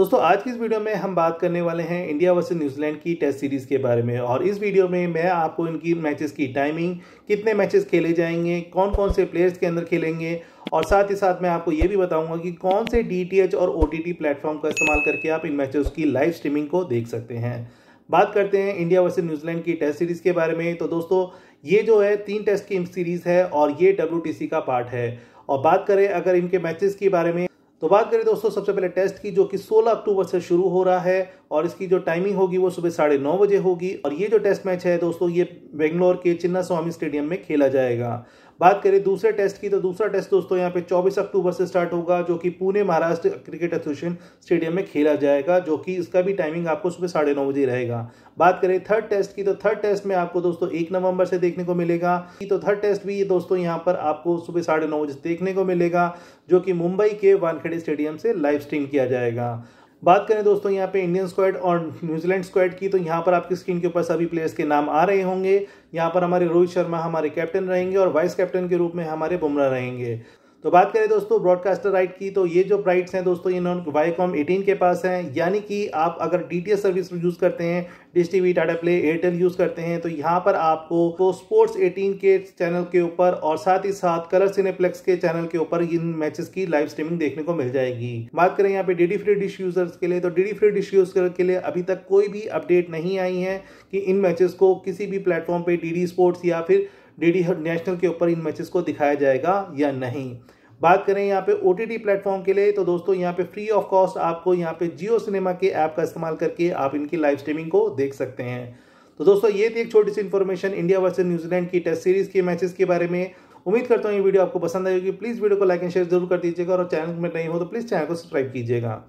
दोस्तों आज की इस वीडियो में हम बात करने वाले हैं इंडिया वर्सेस न्यूजीलैंड की टेस्ट सीरीज के बारे में और इस वीडियो में मैं आपको इनकी मैचेस की टाइमिंग कितने मैचेस खेले जाएंगे कौन कौन से प्लेयर्स के अंदर खेलेंगे और साथ ही साथ मैं आपको ये भी बताऊंगा कि कौन से डी और ओ टी प्लेटफॉर्म का इस्तेमाल करके आप इन मैचेस की लाइव स्ट्रीमिंग को देख सकते हैं बात करते हैं इंडिया वर्सेज न्यूजीलैंड की टेस्ट सीरीज के बारे में तो दोस्तों ये जो है तीन टेस्ट की सीरीज है और ये डब्ल्यू का पार्ट है और बात करें अगर इनके मैचेस के बारे में तो बात करें दोस्तों सबसे पहले टेस्ट की जो कि 16 अक्टूबर से शुरू हो रहा है और इसकी जो टाइमिंग होगी वो सुबह साढ़े नौ बजे होगी और ये जो टेस्ट मैच है दोस्तों ये बेंगलोर के चिन्ना स्वामी स्टेडियम में खेला जाएगा बात करें दूसरे टेस्ट की तो दूसरा टेस्ट दोस्तों यहाँ पे 24 अक्टूबर से स्टार्ट होगा जो कि Pune Maharashtra cricket association stadium में खेला जाएगा जो कि इसका भी टाइमिंग आपको सुबह साढ़े नौ बजे रहेगा बात करें थर्ड टेस्ट की तो थर्ड टेस्ट में आपको दोस्तों एक नवंबर से देखने को मिलेगा तो थर्ड टेस्ट भी दोस्तों यहाँ पर आपको सुबह साढ़े नौ बजे देखने को मिलेगा जो कि मुंबई के वानखेड़े स्टेडियम से लाइव स्ट्रीम किया जाएगा बात करें दोस्तों यहाँ पे इंडियन स्क्वाड और न्यूजीलैंड स्क्वाड की तो यहाँ पर आपकी स्क्रीन के ऊपर सभी प्लेयर्स के नाम आ रहे होंगे यहाँ पर हमारे रोहित शर्मा हमारे कैप्टन रहेंगे और वाइस कैप्टन के रूप में हमारे बुमराह रहेंगे तो बात करें दोस्तों ब्रॉडकास्टर राइट की तो ये जो राइट्स हैं दोस्तों इन वाईकॉम एटीन के पास हैं यानी कि आप अगर डी सर्विस यूज़ करते हैं dish T Tata play Airtel use करते हैं तो यहाँ पर आपको तो स्पोर्ट्स एटीन के चैनल के ऊपर और साथ ही साथ कलर सिनेप्लेक्स के चैनल के ऊपर इन मैचेस की लाइव स्ट्रीमिंग देखने को मिल जाएगी बात करें यहाँ पे डीडी फ्री डिश यूजर्स के लिए तो डी फ्री डिश यूजर के लिए अभी तक कोई भी अपडेट नहीं आई है कि इन मैचेस को किसी भी प्लेटफॉर्म पे डी स्पोर्ट्स या फिर डीडी नेशनल के ऊपर इन मैचेस को दिखाया जाएगा या नहीं बात करें यहाँ पे ओ टी प्लेटफॉर्म के लिए तो दोस्तों यहाँ पे फ्री ऑफ कॉस्ट आपको यहाँ पे जियो सिनेमा के ऐप का इस्तेमाल करके आप इनकी लाइव स्ट्रीमिंग को देख सकते हैं तो दोस्तों ये थी एक छोटी सी इन्फॉर्मेशन इंडिया वर्सेज न्यूजीलैंड की टेस्ट सीरीज के मैचेस के बारे में उम्मीद करता हूँ ये वीडियो आपको पसंद आएगी प्लीज़ वीडियो को लाइक एंड शेयर जरूर कर दीजिएगा और चैनल में नहीं हो तो प्लीज़ चैनल को सब्सक्राइब कीजिएगा